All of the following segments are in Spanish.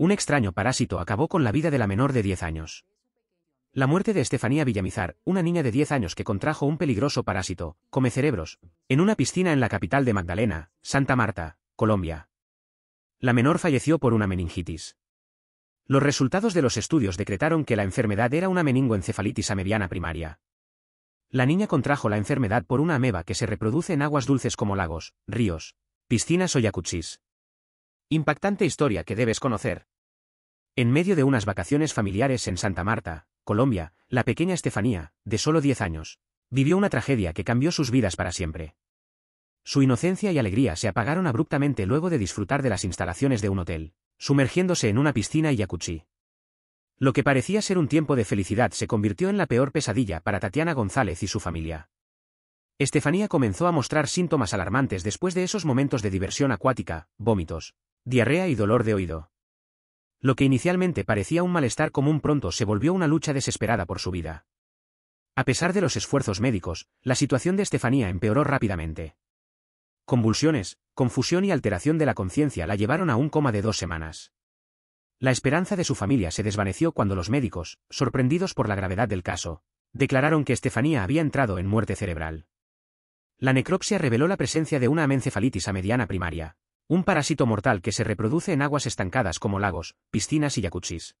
Un extraño parásito acabó con la vida de la menor de 10 años. La muerte de Estefanía Villamizar, una niña de 10 años que contrajo un peligroso parásito, come cerebros, en una piscina en la capital de Magdalena, Santa Marta, Colombia. La menor falleció por una meningitis. Los resultados de los estudios decretaron que la enfermedad era una meningoencefalitis mediana primaria. La niña contrajo la enfermedad por una ameba que se reproduce en aguas dulces como lagos, ríos, piscinas o yacuchis. Impactante historia que debes conocer. En medio de unas vacaciones familiares en Santa Marta, Colombia, la pequeña Estefanía, de solo 10 años, vivió una tragedia que cambió sus vidas para siempre. Su inocencia y alegría se apagaron abruptamente luego de disfrutar de las instalaciones de un hotel, sumergiéndose en una piscina y jacuzzi. Lo que parecía ser un tiempo de felicidad se convirtió en la peor pesadilla para Tatiana González y su familia. Estefanía comenzó a mostrar síntomas alarmantes después de esos momentos de diversión acuática, vómitos, diarrea y dolor de oído. Lo que inicialmente parecía un malestar común pronto se volvió una lucha desesperada por su vida. A pesar de los esfuerzos médicos, la situación de Estefanía empeoró rápidamente. Convulsiones, confusión y alteración de la conciencia la llevaron a un coma de dos semanas. La esperanza de su familia se desvaneció cuando los médicos, sorprendidos por la gravedad del caso, declararon que Estefanía había entrado en muerte cerebral. La necropsia reveló la presencia de una amencefalitis a mediana primaria, un parásito mortal que se reproduce en aguas estancadas como lagos, piscinas y jacuzzis.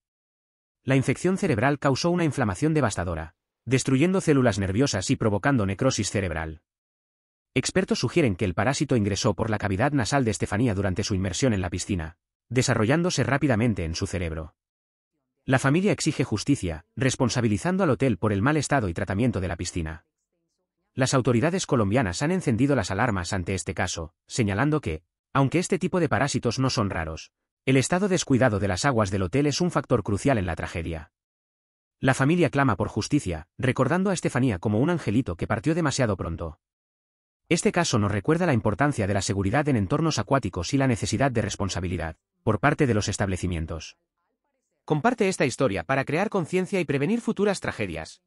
La infección cerebral causó una inflamación devastadora, destruyendo células nerviosas y provocando necrosis cerebral. Expertos sugieren que el parásito ingresó por la cavidad nasal de Estefanía durante su inmersión en la piscina, desarrollándose rápidamente en su cerebro. La familia exige justicia, responsabilizando al hotel por el mal estado y tratamiento de la piscina. Las autoridades colombianas han encendido las alarmas ante este caso, señalando que, aunque este tipo de parásitos no son raros, el estado descuidado de las aguas del hotel es un factor crucial en la tragedia. La familia clama por justicia, recordando a Estefanía como un angelito que partió demasiado pronto. Este caso nos recuerda la importancia de la seguridad en entornos acuáticos y la necesidad de responsabilidad, por parte de los establecimientos. Comparte esta historia para crear conciencia y prevenir futuras tragedias.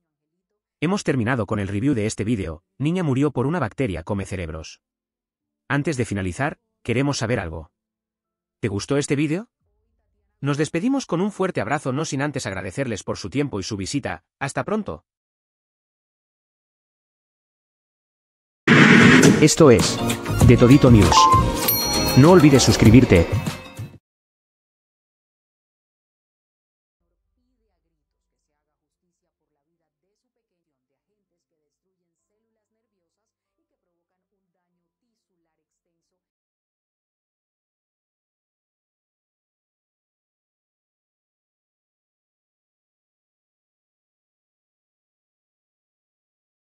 Hemos terminado con el review de este vídeo, niña murió por una bacteria come cerebros. Antes de finalizar, Queremos saber algo. ¿Te gustó este vídeo? Nos despedimos con un fuerte abrazo no sin antes agradecerles por su tiempo y su visita. Hasta pronto. Esto es De Todito News. No olvides suscribirte,